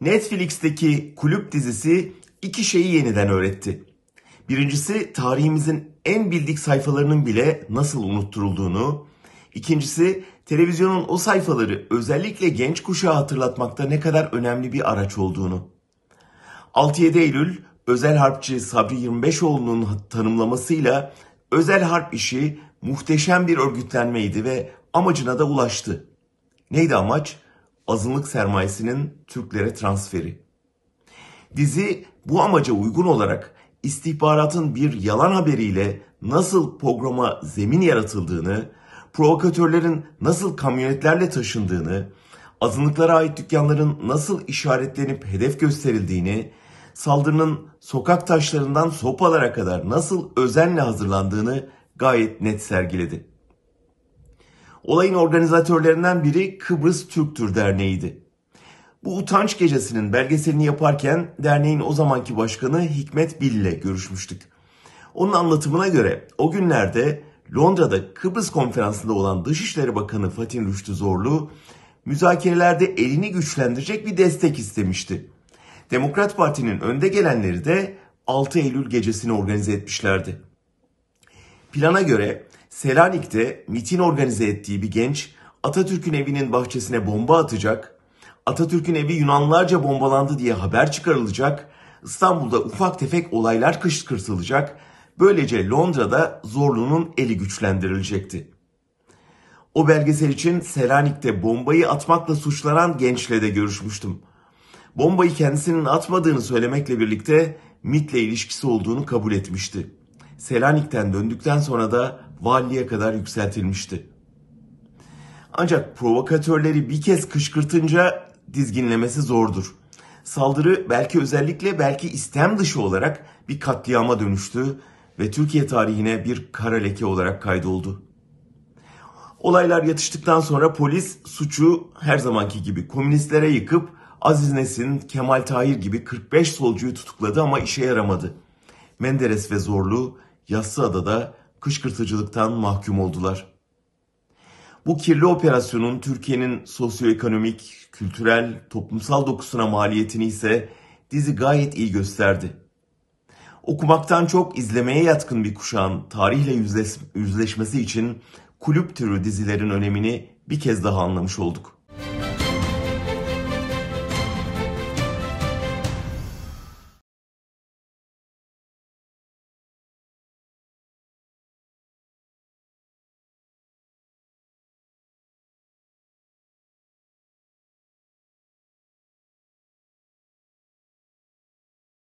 Netflix'teki kulüp dizisi iki şeyi yeniden öğretti. Birincisi tarihimizin en bildik sayfalarının bile nasıl unutturulduğunu, ikincisi televizyonun o sayfaları özellikle genç kuşağı hatırlatmakta ne kadar önemli bir araç olduğunu. 6-7 Eylül özel harpçı Sabri 25oğlu'nun tanımlamasıyla özel harp işi muhteşem bir örgütlenmeydi ve amacına da ulaştı. Neydi amaç? azınlık sermayesinin Türklere transferi. Dizi bu amaca uygun olarak istihbaratın bir yalan haberiyle nasıl programa zemin yaratıldığını, provokatörlerin nasıl kamyonetlerle taşındığını, azınlıklara ait dükkanların nasıl işaretlenip hedef gösterildiğini, saldırının sokak taşlarından sopalara kadar nasıl özenle hazırlandığını gayet net sergiledi. Olayın organizatörlerinden biri Kıbrıs Türktür Derneği'ydi. Bu utanç gecesinin belgeselini yaparken derneğin o zamanki başkanı Hikmet Bil ile görüşmüştük. Onun anlatımına göre o günlerde Londra'da Kıbrıs konferansında olan Dışişleri Bakanı Fatih Rüştü Zorlu müzakerelerde elini güçlendirecek bir destek istemişti. Demokrat Parti'nin önde gelenleri de 6 Eylül gecesini organize etmişlerdi. Plana göre Selanik'te mitin organize ettiği bir genç Atatürk'ün evinin bahçesine bomba atacak, Atatürk'ün evi Yunanlarca bombalandı diye haber çıkarılacak, İstanbul'da ufak tefek olaylar kışkırtılacak, böylece Londra'da Zorlu'nun eli güçlendirilecekti. O belgesel için Selanik'te bombayı atmakla suçlanan gençle de görüşmüştüm. Bombayı kendisinin atmadığını söylemekle birlikte MIT'le ilişkisi olduğunu kabul etmişti. Selanik'ten döndükten sonra da valiliğe kadar yükseltilmişti. Ancak provokatörleri bir kez kışkırtınca dizginlemesi zordur. Saldırı belki özellikle belki istem dışı olarak bir katliama dönüştü ve Türkiye tarihine bir kara leke olarak kaydoldu. Olaylar yatıştıktan sonra polis suçu her zamanki gibi komünistlere yıkıp Aziz Nesin, Kemal Tahir gibi 45 solcuyu tutukladı ama işe yaramadı. Menderes ve Zorlu Adada kışkırtıcılıktan mahkum oldular. Bu kirli operasyonun Türkiye'nin sosyoekonomik, kültürel, toplumsal dokusuna maliyetini ise dizi gayet iyi gösterdi. Okumaktan çok izlemeye yatkın bir kuşağın tarihle yüzleşmesi için kulüp türü dizilerin önemini bir kez daha anlamış olduk.